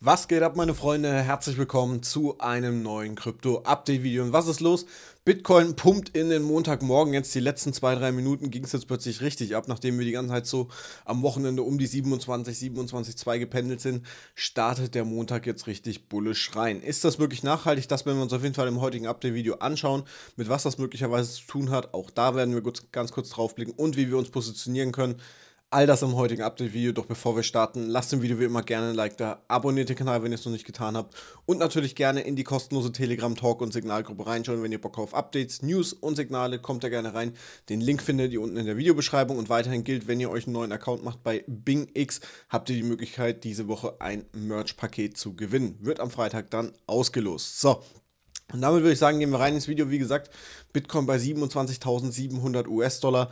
Was geht ab, meine Freunde? Herzlich willkommen zu einem neuen Krypto-Update-Video. Und was ist los? Bitcoin pumpt in den Montagmorgen. Jetzt die letzten zwei, drei Minuten ging es jetzt plötzlich richtig ab, nachdem wir die ganze Zeit so am Wochenende um die 27, 27, 2 gependelt sind, startet der Montag jetzt richtig bullisch rein. Ist das wirklich nachhaltig? Das werden wir uns auf jeden Fall im heutigen Update-Video anschauen, mit was das möglicherweise zu tun hat. Auch da werden wir ganz kurz drauf blicken und wie wir uns positionieren können All das im heutigen Update-Video, doch bevor wir starten, lasst dem Video wie immer gerne ein Like da, abonniert den Kanal, wenn ihr es noch nicht getan habt und natürlich gerne in die kostenlose Telegram-Talk- und Signalgruppe reinschauen, wenn ihr Bock auf Updates, News und Signale, kommt da gerne rein. Den Link findet ihr unten in der Videobeschreibung und weiterhin gilt, wenn ihr euch einen neuen Account macht bei BingX, habt ihr die Möglichkeit, diese Woche ein Merch-Paket zu gewinnen. Wird am Freitag dann ausgelost. So, und damit würde ich sagen, gehen wir rein ins Video. Wie gesagt, Bitcoin bei 27.700 US-Dollar.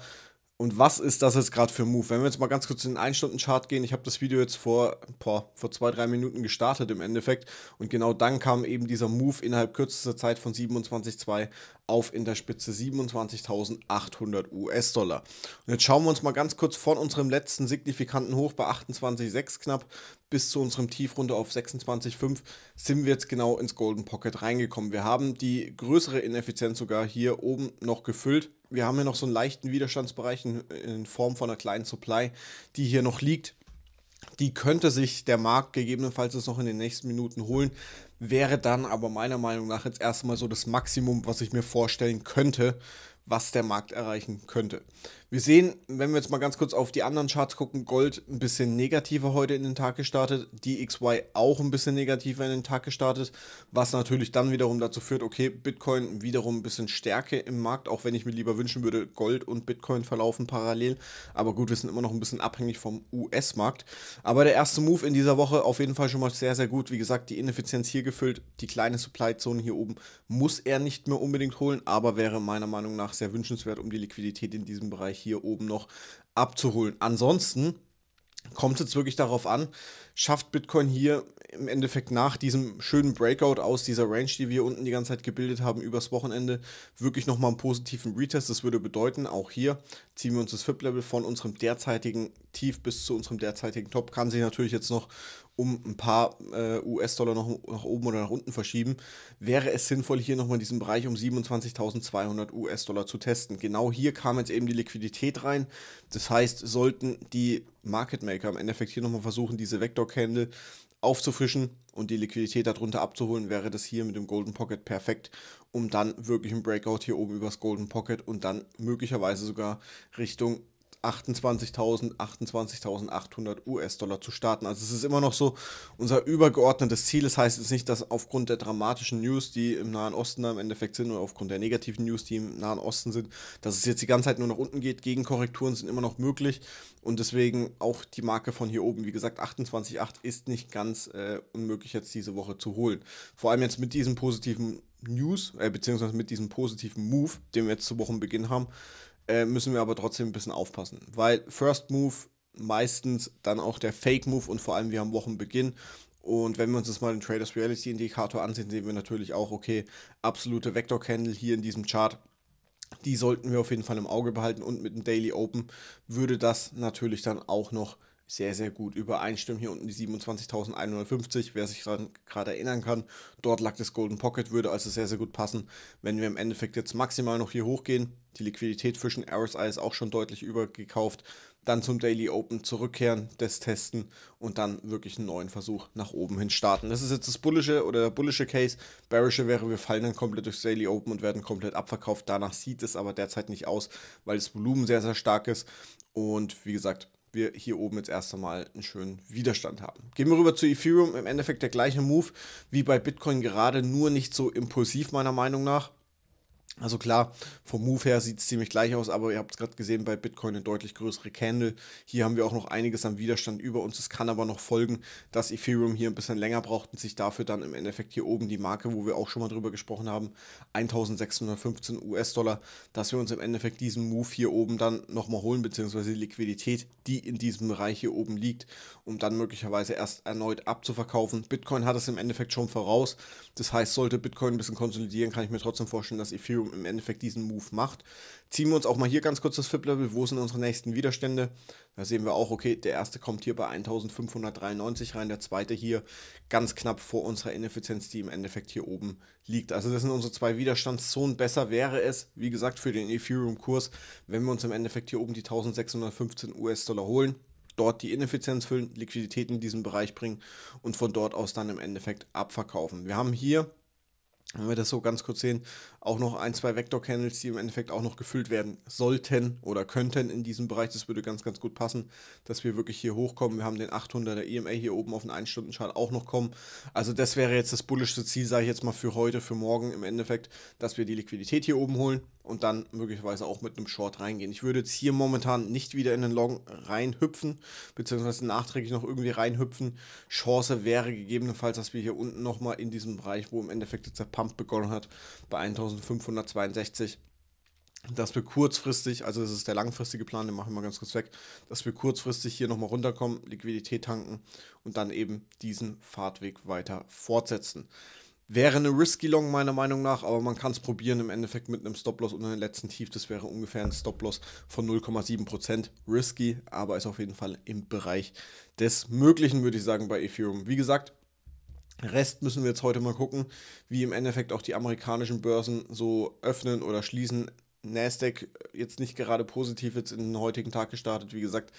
Und was ist das jetzt gerade für Move? Wenn wir jetzt mal ganz kurz in den 1-Stunden-Chart gehen, ich habe das Video jetzt vor, boah, vor zwei, drei Minuten gestartet im Endeffekt. Und genau dann kam eben dieser Move innerhalb kürzester Zeit von 27,2 auf in der Spitze 27.800 US-Dollar. Und jetzt schauen wir uns mal ganz kurz von unserem letzten signifikanten Hoch bei 28,6 knapp bis zu unserem Tief runter auf 26,5 sind wir jetzt genau ins Golden Pocket reingekommen. Wir haben die größere Ineffizienz sogar hier oben noch gefüllt. Wir haben hier noch so einen leichten Widerstandsbereich in Form von einer kleinen Supply, die hier noch liegt. Die könnte sich der Markt gegebenenfalls noch in den nächsten Minuten holen, wäre dann aber meiner Meinung nach jetzt erstmal so das Maximum, was ich mir vorstellen könnte, was der Markt erreichen könnte. Wir sehen, wenn wir jetzt mal ganz kurz auf die anderen Charts gucken, Gold ein bisschen negativer heute in den Tag gestartet, DXY auch ein bisschen negativer in den Tag gestartet, was natürlich dann wiederum dazu führt, okay, Bitcoin wiederum ein bisschen Stärke im Markt, auch wenn ich mir lieber wünschen würde, Gold und Bitcoin verlaufen parallel. Aber gut, wir sind immer noch ein bisschen abhängig vom US-Markt. Aber der erste Move in dieser Woche auf jeden Fall schon mal sehr, sehr gut. Wie gesagt, die Ineffizienz hier gefüllt, die kleine Supply-Zone hier oben muss er nicht mehr unbedingt holen, aber wäre meiner Meinung nach sehr wünschenswert, um die Liquidität in diesem Bereich Bereich hier oben noch abzuholen. Ansonsten kommt es wirklich darauf an, schafft Bitcoin hier im Endeffekt nach diesem schönen Breakout aus dieser Range, die wir unten die ganze Zeit gebildet haben, übers Wochenende wirklich nochmal einen positiven Retest. Das würde bedeuten, auch hier ziehen wir uns das FIP-Level von unserem derzeitigen Tief bis zu unserem derzeitigen Top. Kann sich natürlich jetzt noch um ein paar äh, US-Dollar noch nach oben oder nach unten verschieben, wäre es sinnvoll, hier nochmal diesen Bereich um 27.200 US-Dollar zu testen. Genau hier kam jetzt eben die Liquidität rein. Das heißt, sollten die Market Maker im Endeffekt hier nochmal versuchen, diese Vector-Candle aufzufrischen und die Liquidität darunter abzuholen, wäre das hier mit dem Golden Pocket perfekt, um dann wirklich ein Breakout hier oben übers Golden Pocket und dann möglicherweise sogar Richtung 28.000, 28.800 US-Dollar zu starten. Also es ist immer noch so unser übergeordnetes Ziel. Das heißt jetzt nicht, dass aufgrund der dramatischen News, die im Nahen Osten im Endeffekt sind, oder aufgrund der negativen News, die im Nahen Osten sind, dass es jetzt die ganze Zeit nur nach unten geht. Gegenkorrekturen sind immer noch möglich und deswegen auch die Marke von hier oben. Wie gesagt, 28,8 ist nicht ganz äh, unmöglich jetzt diese Woche zu holen. Vor allem jetzt mit diesem positiven News, äh, beziehungsweise mit diesem positiven Move, den wir jetzt zu Wochenbeginn haben, äh, müssen wir aber trotzdem ein bisschen aufpassen, weil First Move meistens dann auch der Fake Move und vor allem wir haben Wochenbeginn. Und wenn wir uns das mal den Traders Reality Indikator ansehen, sehen wir natürlich auch, okay, absolute Vector Candle hier in diesem Chart. Die sollten wir auf jeden Fall im Auge behalten und mit dem Daily Open würde das natürlich dann auch noch sehr, sehr gut übereinstimmen. Hier unten die 27.150, wer sich daran gerade erinnern kann. Dort lag das Golden Pocket, würde also sehr, sehr gut passen. Wenn wir im Endeffekt jetzt maximal noch hier hochgehen, die Liquidität zwischen RSI ist auch schon deutlich übergekauft, dann zum Daily Open zurückkehren, das testen und dann wirklich einen neuen Versuch nach oben hin starten. Das ist jetzt das bullische oder der bullische Case. Bearische wäre, wir fallen dann komplett durchs Daily Open und werden komplett abverkauft. Danach sieht es aber derzeit nicht aus, weil das Volumen sehr, sehr stark ist. Und wie gesagt, wir hier oben jetzt erst einmal einen schönen Widerstand haben. Gehen wir rüber zu Ethereum. Im Endeffekt der gleiche Move wie bei Bitcoin gerade, nur nicht so impulsiv meiner Meinung nach. Also klar, vom Move her sieht es ziemlich gleich aus, aber ihr habt es gerade gesehen, bei Bitcoin eine deutlich größere Candle. Hier haben wir auch noch einiges am Widerstand über uns. Es kann aber noch folgen, dass Ethereum hier ein bisschen länger braucht und sich dafür dann im Endeffekt hier oben die Marke, wo wir auch schon mal drüber gesprochen haben, 1615 US-Dollar, dass wir uns im Endeffekt diesen Move hier oben dann nochmal holen, beziehungsweise die Liquidität, die in diesem Bereich hier oben liegt, um dann möglicherweise erst erneut abzuverkaufen. Bitcoin hat es im Endeffekt schon voraus. Das heißt, sollte Bitcoin ein bisschen konsolidieren, kann ich mir trotzdem vorstellen, dass Ethereum im Endeffekt diesen Move macht. Ziehen wir uns auch mal hier ganz kurz das FIP-Level. Wo sind unsere nächsten Widerstände? Da sehen wir auch, okay, der erste kommt hier bei 1593 rein, der zweite hier ganz knapp vor unserer Ineffizienz, die im Endeffekt hier oben liegt. Also das sind unsere zwei Widerstandszonen. Besser wäre es, wie gesagt, für den Ethereum-Kurs, wenn wir uns im Endeffekt hier oben die 1615 US-Dollar holen dort die Ineffizienz füllen, Liquidität in diesen Bereich bringen und von dort aus dann im Endeffekt abverkaufen. Wir haben hier wenn wir das so ganz kurz sehen, auch noch ein, zwei vector candles die im Endeffekt auch noch gefüllt werden sollten oder könnten in diesem Bereich. Das würde ganz, ganz gut passen, dass wir wirklich hier hochkommen. Wir haben den 800er EMA hier oben auf den 1-Stunden-Chart auch noch kommen. Also das wäre jetzt das bullischste Ziel, sage ich jetzt mal, für heute, für morgen im Endeffekt, dass wir die Liquidität hier oben holen und dann möglicherweise auch mit einem Short reingehen. Ich würde jetzt hier momentan nicht wieder in den Long reinhüpfen, beziehungsweise nachträglich noch irgendwie reinhüpfen. Chance wäre gegebenenfalls, dass wir hier unten nochmal in diesem Bereich, wo im Endeffekt jetzt der Pump begonnen hat, bei 1562 dass wir kurzfristig, also das ist der langfristige Plan, den machen wir mal ganz kurz weg, dass wir kurzfristig hier nochmal runterkommen, Liquidität tanken und dann eben diesen Fahrtweg weiter fortsetzen. Wäre eine risky Long meiner Meinung nach, aber man kann es probieren im Endeffekt mit einem Stop-Loss unter den letzten Tief. Das wäre ungefähr ein Stop-Loss von 0,7%. Risky, aber ist auf jeden Fall im Bereich des Möglichen, würde ich sagen, bei Ethereum. Wie gesagt, Rest müssen wir jetzt heute mal gucken, wie im Endeffekt auch die amerikanischen Börsen so öffnen oder schließen. Nasdaq äh, jetzt nicht gerade positiv jetzt in den heutigen Tag gestartet. Wie gesagt,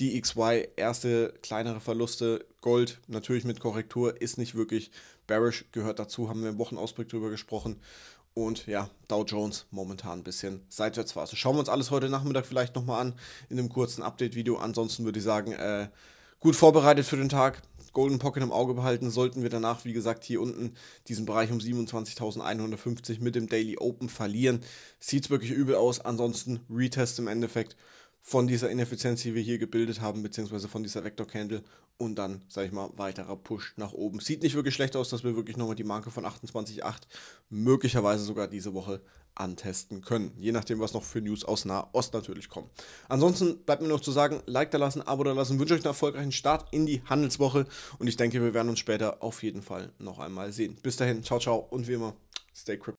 DXY erste kleinere Verluste. Gold natürlich mit Korrektur ist nicht wirklich bearish, gehört dazu, haben wir im Wochenausblick drüber gesprochen. Und ja, Dow Jones momentan ein bisschen seitwärts war. Also schauen wir uns alles heute Nachmittag vielleicht nochmal an in einem kurzen Update-Video. Ansonsten würde ich sagen, äh, gut vorbereitet für den Tag. Golden Pocket im Auge behalten. Sollten wir danach, wie gesagt, hier unten diesen Bereich um 27.150 mit dem Daily Open verlieren, sieht es wirklich übel aus. Ansonsten Retest im Endeffekt von dieser Ineffizienz, die wir hier gebildet haben, beziehungsweise von dieser Vector Candle und dann, sage ich mal, weiterer Push nach oben. Sieht nicht wirklich schlecht aus, dass wir wirklich nochmal die Marke von 28,8 möglicherweise sogar diese Woche antesten können. Je nachdem, was noch für News aus Nahost natürlich kommen. Ansonsten bleibt mir noch zu sagen, Like da lassen, Abo da lassen, wünsche euch einen erfolgreichen Start in die Handelswoche und ich denke, wir werden uns später auf jeden Fall noch einmal sehen. Bis dahin, ciao, ciao und wie immer, stay crypto.